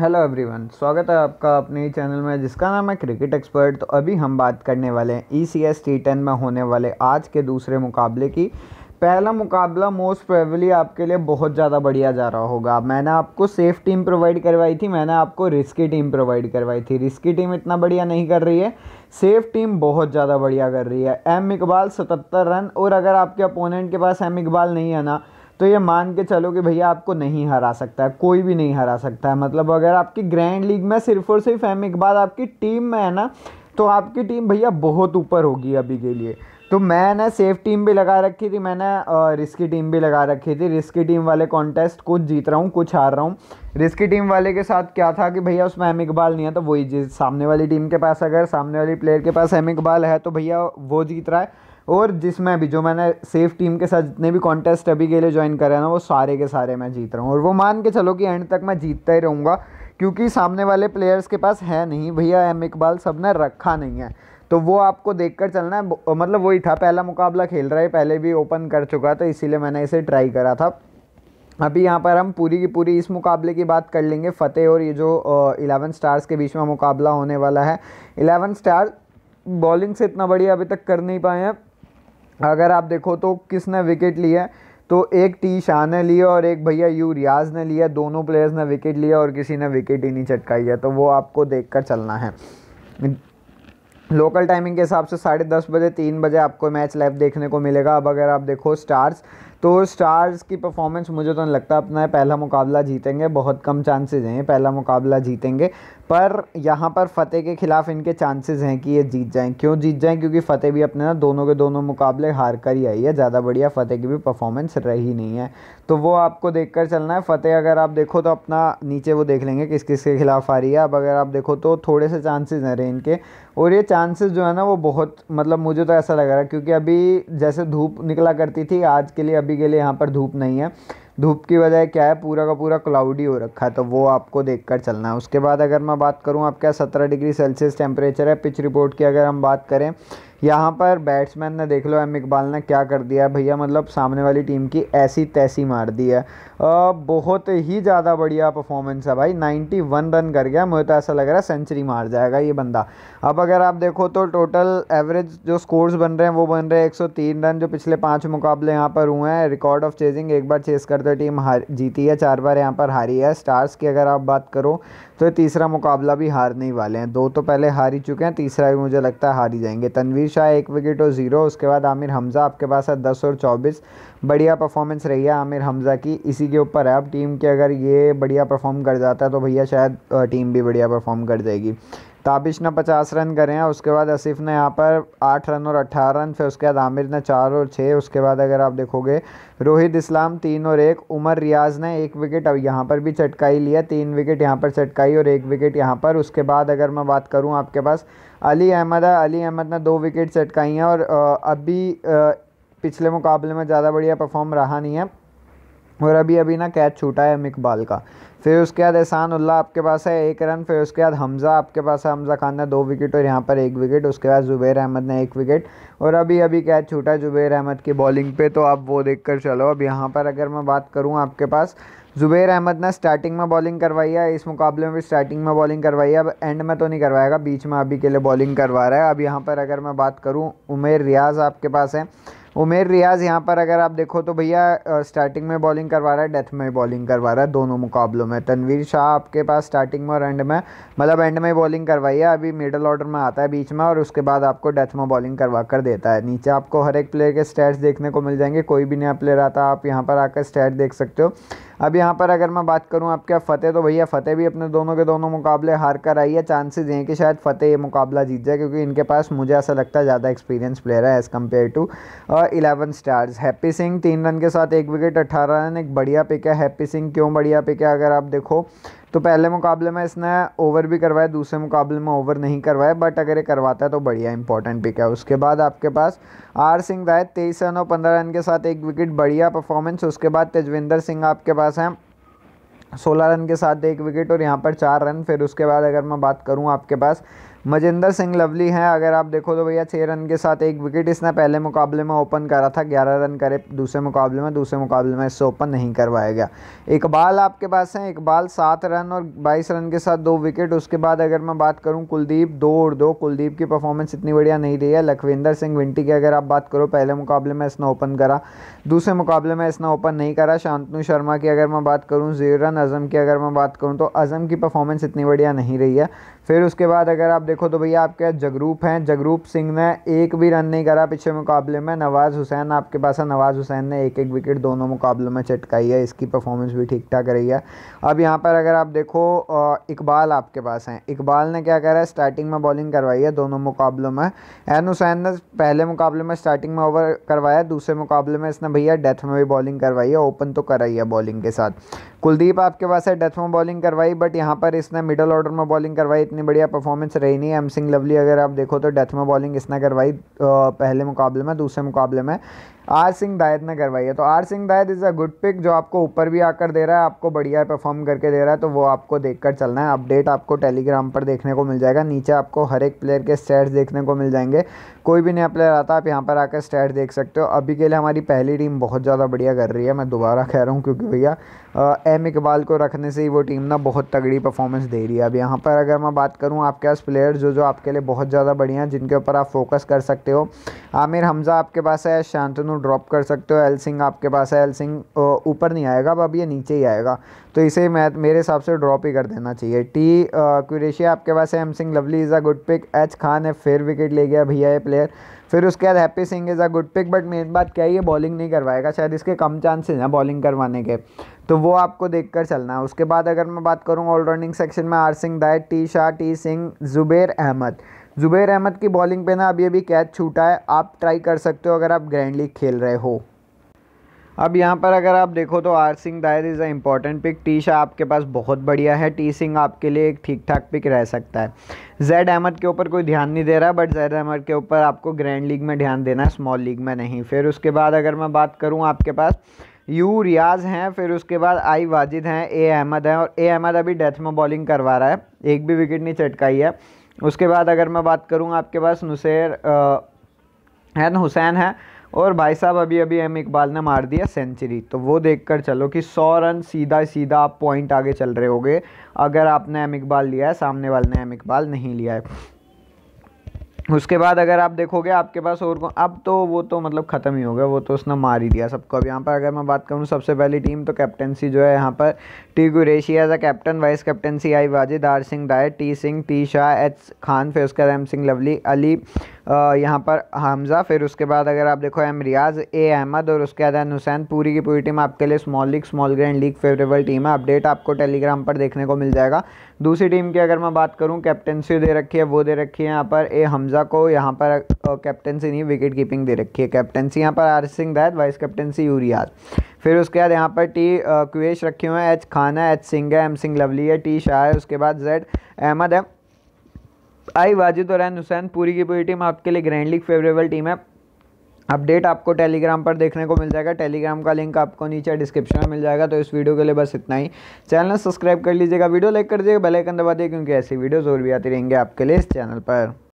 hello everyone स्वागत है आपका अपने ही चैनल में जिसका नाम है क्रिकेट एक्सपर्ट तो अभी हम बात करने वाले हैं E C S T ten में होने वाले आज के दूसरे मुकाबले की पहला मुकाबला मोस्ट प्रेवली आपके लिए बहुत ज़्यादा बढ़िया जा रहा होगा मैंने आपको सेफ़ टीम प्रोवाइड करवाई थी मैंने आपको रिस्की टीम प्रोवाइड करवाई थी रिस्की टीम इतना बढ़िया नहीं कर रही है सेफ़ टीम बहुत ज़्यादा बढ़िया कर रही है एम इकबाल सतहत्तर रन और अगर आपके अपोनेंट के पास एम इकबाल नहीं है ना तो ये मान के चलो कि भैया आपको नहीं हरा सकता है कोई भी नहीं हरा सकता है मतलब अगर आपकी ग्रैंड लीग में सिर्फ और सिर्फ एम इकबाल आपकी टीम में है ना तो आपकी टीम भैया बहुत ऊपर होगी अभी के लिए तो मैंने सेफ टीम भी लगा रखी थी मैंने रिस्की टीम भी लगा रखी थी रिस्की टीम वाले कॉन्टेस्ट कुछ जीत रहा हूँ कुछ हार रहा हूँ रिस्की टीम वाले के साथ क्या था कि भैया उसमें एम इकबाल नहीं है तो वही जीत सामने वाली टीम के पास अगर सामने वाली प्लेयर के पास एम इकबाल है तो भैया वो जीत रहा है और जिसमें भी जो मैंने सेफ टीम के साथ जितने भी कॉन्टेस्ट अभी के लिए ज्वाइन करे ना वो सारे के सारे मैं जीत रहा हूँ और वो मान के चलो कि एंड तक मैं जीतता ही रहूँगा क्योंकि सामने वाले प्लेयर्स के पास है नहीं भैया एम इकबाल सब ने रखा नहीं है तो वो आपको देख कर चलना है मतलब वही था पहला मुकाबला खेल रहा है पहले भी ओपन कर चुका था इसीलिए मैंने इसे ट्राई करा था अभी यहाँ पर हम पूरी की पूरी इस मुकाबले की बात कर लेंगे फतेह और ये जो इलेवन स्टार्स के बीच में मुकाबला होने वाला है इलेवन स्टार बॉलिंग से इतना बढ़िया अभी तक कर नहीं पाए हैं अगर आप देखो तो किसने विकेट लिया तो एक टी शाह ने लिया और एक भैया यू रियाज ने लिया दोनों प्लेयर्स ने विकेट लिया और किसी ने विकेट ही नहीं चटकाई है तो वो आपको देख कर चलना है लोकल टाइमिंग के हिसाब से साढ़े दस बजे तीन बजे आपको मैच लाइव देखने को मिलेगा अब अगर आप देखो स्टार्स तो स्टार्स की परफॉर्मेंस मुझे तो नहीं लगता अपना पहला मुकाबला जीतेंगे बहुत कम चांसेस हैं पहला मुकाबला जीतेंगे पर यहाँ पर फ़तेह के ख़िलाफ़ इनके चांसेस हैं कि ये जीत जाएं क्यों जीत जाएं क्योंकि फ़तेह भी अपने ना दोनों के दोनों मुकाबले हार कर ही आई है ज़्यादा बढ़िया फ़तेह की भी परफॉर्मेंस रही नहीं है तो वो आपको देख कर चलना है फ़तेह अगर आप देखो तो अपना नीचे वो देख लेंगे किस किस के ख़िलाफ़ आ रही है अब अगर आप देखो तो थोड़े से चांसेज़ हैं रहे इनके और ये चांसेस जो है ना वो बहुत मतलब मुझे तो ऐसा लग रहा है क्योंकि अभी जैसे धूप निकला करती थी आज के लिए अभी के लिए यहाँ पर धूप नहीं है धूप की वजह क्या है पूरा का पूरा क्लाउडी हो रखा है तो वो आपको देखकर चलना है उसके बाद अगर मैं बात करूँ आपका सत्रह डिग्री सेल्सियस टेम्परेचर है पिच रिपोर्ट की अगर हम बात करें यहाँ पर बैट्समैन ने देख लो एम इकबाल ने क्या कर दिया है भैया मतलब सामने वाली टीम की ऐसी तैसी मार दी है बहुत ही ज़्यादा बढ़िया परफॉर्मेंस है भाई 91 रन कर गया मुझे तो ऐसा लग रहा है सेंचुरी मार जाएगा ये बंदा अब अगर आप देखो तो टोटल एवरेज जो स्कोर्स बन रहे हैं वो बन रहे हैं एक रन जो पिछले पाँच मुकाबले यहाँ पर हुए हैं रिकॉर्ड ऑफ चेजिंग एक बार चेस करते टीम हार जीती है चार बार यहाँ पर हारी है स्टार्स की अगर आप बात करो तो तीसरा मुकाबला भी हारने वाले हैं दो तो पहले हार ही चुके हैं तीसरा भी मुझे लगता है हार ही जाएंगे तनवीर अली शाह एक विकेट और ज़ीरो उसके बाद आमिर हमज़ा आपके पास है दस और चौबीस बढ़िया परफॉर्मेंस रही है आमिर हमज़ा की इसी के ऊपर है अब टीम के अगर ये बढ़िया परफॉर्म कर जाता है तो भैया शायद टीम भी बढ़िया परफॉर्म कर जाएगी ताबिश ने पचास रन करे हैं उसके बाद आसिफ ने यहाँ पर आठ रन और अट्ठारह रन फिर उसके बाद आमिर ने चार और छः उसके बाद अगर आप देखोगे रोहित इस्लाम तीन और एक उमर रियाज ने एक विकेट अब यहाँ पर भी चटकाई लिया तीन विकेट यहाँ पर चटकाई और एक विकेट यहाँ पर उसके बाद अगर मैं बात करूँ आपके पास अली अहमद है अली अहमद ने दो विकेट चटकाई हैं और अभी पिछले मुकाबले में ज़्यादा बढ़िया परफॉर्म रहा नहीं है और अभी अभी ना कैच छूटा है इकबाल का फिर उसके बाद एहसान उल्ला आपके पास है एक रन फिर उसके बाद हमज़ा आपके पास है हमज़ा खान ने दो विकेट और यहाँ पर एक विकेट उसके बाद ज़ुबैर अहमद ने एक विकेट और अभी अभी कैच छूटा है ज़ुबैर अहमद की बॉलिंग पे तो आप वो देख कर चलो अब यहाँ पर अगर मैं बात करूँ आपके पास ज़ुबैर अहमद ने स्टार्टिंग में बॉलिंग करवाई है इस मुकाबले में भी स्टार्टिंग में बॉलिंग करवाई है अब एंड में तो नहीं करवाएगा बीच में अभी के लिए बॉलिंग करवा रहा है अब यहाँ पर अगर मैं बात करूँ उमेर रियाज़ आपके पास है उमेर रियाज़ यहाँ पर अगर आप देखो तो भैया स्टार्टिंग में बॉलिंग करवा रहा है डेथ में बॉलिंग करवा रहा है दोनों मुकाबलों में तनवीर शाह आपके पास स्टार्टिंग में और एंड में मतलब एंड में बॉलिंग करवाई है अभी मिडल ऑर्डर में आता है बीच में और उसके बाद आपको डेथ में बॉलिंग करवा कर देता है नीचे आपको हर एक प्लेयर के स्टैट्स देखने को मिल जाएंगे कोई भी नया प्लेयर आता है आप यहाँ पर आकर स्टैट देख सकते हो अब यहाँ पर अगर मैं बात करूँ आपके फ़तेह तो भैया फ़तेह भी अपने दोनों के दोनों मुकाबले हार कर आई है चांसेज हैं कि शायद फ़तेह ये मुकाबला जीत जाए क्योंकि इनके पास मुझे ऐसा लगता है ज़्यादा एक्सपीरियंस प्लेयर है as compare to eleven stars Happy Singh तीन रन के साथ एक विकेट अट्ठारह रन एक बढ़िया पिक है हैप्पी सिंह क्यों बढ़िया पिक है अगर आप देखो तो पहले मुकाबले में इसने ओवर भी करवाया दूसरे मुकाबले में ओवर नहीं करवाया बट अगर ये करवाता है तो बढ़िया इंपॉर्टेंट पिक है उसके बाद आपके पास आर सिंह राय तेईस रन और पंद्रह रन के साथ एक विकेट बढ़िया परफॉर्मेंस उसके बाद तेजविंदर सिंह आपके पास हैं सोलह रन के साथ एक विकेट और यहाँ पर चार रन फिर उसके बाद अगर मैं बात करूँ आपके पास मजिंदर सिंह लवली हैं अगर आप देखो तो भैया छः रन के साथ एक विकेट इसने पहले मुकाबले में ओपन करा था ग्यारह रन करे दूसरे मुकाबले में दूसरे मुकाबले में इससे ओपन नहीं करवाया गया इकबाल आपके पास हैं इकबाल सात रन और बाईस रन के साथ दो विकेट उसके बाद अगर मैं बात करूँ कुलदीप दो और दो कुलदीप की परफॉर्मेंस इतनी बढ़िया नहीं रही है लखविंदर सिंह विंटी की अगर आप बात करो पहले मुकाबले में इसने ओपन करा दूसरे मुकाबले में इसने ओपन नहीं करा शांतनु शर्मा की अगर मैं बात करूँ जीरो रन अज़म की अगर मैं बात करूँ तो अज़म की परफॉर्मेंस इतनी बढ़िया नहीं रही है फिर उसके बाद अगर आप देखो तो भैया आपके जगरूप हैं जगरूप सिंह ने एक भी रन नहीं करा पिछले मुकाबले में नवाज़ हुसैन आपके पास है नवाज़ हुसैन ने एक एक विकेट दोनों मुकाबलों में चटकाई है इसकी परफॉर्मेंस भी ठीक ठाक रही है अब यहाँ पर अगर आप देखो इकबाल आपके पास हैं इकबाल ने क्या करा है स्टार्टिंग में बॉलिंग करवाई है दोनों मुकाबलों में एन हुसैन ने पहले मुकाबले में स्टार्टिंग में ओवर करवाया दूसरे मुकाबले में इसने भैया डेथ में भी बॉलिंग करवाई है ओपन तो कराई है बॉलिंग के साथ कुलदीप आपके पास है डेथ में बॉलिंग करवाई बट यहाँ पर इसने मिडल ऑर्डर में बॉलिंग करवाई इतनी बढ़िया परफॉर्मेंस रही ही नहीं एम सिंह लवली अगर आप देखो तो डेथ में बॉलिंग इसने करवाई पहले मुकाबले में दूसरे मुकाबले में आर सिंह दायद ने करवाई है तो आर सिंह दायद इज़ अ गुड पिक जो आपको ऊपर भी आकर दे रहा है आपको बढ़िया परफॉर्म करके दे रहा है तो वो आपको देखकर चलना है अपडेट आपको टेलीग्राम पर देखने को मिल जाएगा नीचे आपको हर एक प्लेयर के स्टैट्स देखने को मिल जाएंगे कोई भी नया प्लेयर आता है आप यहाँ पर आकर स्टैट्स देख सकते हो अभी के लिए हमारी पहली टीम बहुत ज़्यादा बढ़िया कर रही है मैं दोबारा कह रहा हूँ क्योंकि भैया एम इकबाल को रखने से ही वो टीम ना बहुत तगड़ी परफॉर्मेंस दे रही है अब यहाँ पर अगर मैं बात करूँ आपके पास प्लेयर जो जो आपके लिए बहुत ज़्यादा बढ़िया हैं जिनके ऊपर आप फोकस कर सकते हो आमिर हमज़ा आपके पास है शांतनु ड्रॉप कर सकते हो एलसिंग आपके पास है एलसिंग ऊपर नहीं आएगा अब अब ये नीचे ही आएगा तो इसे मैं मेरे हिसाब से ड्रॉप ही कर देना चाहिए टी क्यूरेशिया आपके पास है M Singh Lovely is a good pick H Khan है फिर विकेट ले गया भैया ये प्लेयर फिर उसके बाद Happy Singh is a good pick but main बात क्या है ये बॉलिंग नहीं करवाएगा शायद इसके कम चांसेज हैं बॉलिंग करवाने के तो वो आपको देख कर चलना है उसके बाद अगर मैं बात करूँ ऑलराउंडिंग सेक्शन में आर सिंह दाय टी शाह टी सिंह जुबेर अहमद ज़ुबैर अहमद की बॉलिंग पे ना अभी अभी कैच छूटा है आप ट्राई कर सकते हो अगर आप ग्रैंड लीग खेल रहे हो अब यहाँ पर अगर आप देखो तो आर सिंह दायर is a important pick T Shah आपके पास बहुत बढ़िया है टी सिंह आपके लिए एक ठीक ठाक पिक रह सकता है जैड अहमद के ऊपर कोई ध्यान नहीं दे रहा बट जैड अहमद के ऊपर आपको ग्रैंड लीग में ध्यान देना है स्मॉल लीग में नहीं फिर उसके बाद अगर मैं बात करूँ आपके पास यू रियाज हैं फिर उसके बाद आई वाजिद हैं ए अहमद हैं और ए अहमद अभी डेथ में बॉलिंग करवा रहा है एक भी विकेट नहीं चटकाई है उसके बाद अगर मैं बात करूँ आपके पास नुसैर एन हुसैन है और भाई साहब अभी अभी एम इकबाल ने मार दिया सेंचुरी तो वो देख कर चलो कि सौ रन सीधा सीधा आप पॉइंट आगे चल रहे होगे अगर आपने एम इकबाल लिया है सामने वाले ने एम इकबाल नहीं लिया है उसके बाद अगर आप देखोगे आपके पास और अब तो वो तो मतलब ख़त्म ही हो गया वो तो उसने मार ही दिया सबको अब यहाँ पर अगर मैं बात करूँ सबसे पहली टीम तो कैप्टनसी जो है यहाँ पर T Qureshi as a captain vice captaincy I Wajid R Singh दायर T Singh T Shah H Khan फिर उसका एम सिंह लवली अली यहाँ पर हमज़ा फिर उसके बाद अगर आप देखो एम रियाज ए अहमद और उसके बाद एन हुसैन पूरी की पूरी टीम आपके लिए small league small grand league favorable team है अपडेट आपको टेलीग्राम पर देखने को मिल जाएगा दूसरी टीम की अगर मैं बात करूँ कैप्टनसी दे रखी है वो दे रखी है यहाँ पर ए हमज़ा को यहाँ पर कैप्टनसी नहीं विकेट कीपिंग दे रखी है कैप्टनसी यहाँ पर आर सिंह दैद वाइस कैप्टनसी रियाज फिर उसके बाद यहाँ पर टी क्वेश रखे हुए हैं एच खाना एच सिंह है एम सिंह लवली है टी शाह है उसके बाद जेड अहमद है आई वाजिद और रैन हुसैन पूरी की पूरी टीम आपके लिए ग्रैंड लीग फेवरेबल टीम है अपडेट आपको टेलीग्राम पर देखने को मिल जाएगा टेलीग्राम का लिंक आपको नीचे डिस्क्रिप्शन में मिल जाएगा तो इस वीडियो के लिए बस इतना ही चैनल सब्सक्राइब कर लीजिएगा वीडियो लाइक कर दीजिएगा बेल आइकन दबा दिए क्योंकि ऐसी वीडियोज़ और भी आती रहेंगे आपके लिए इस चैनल पर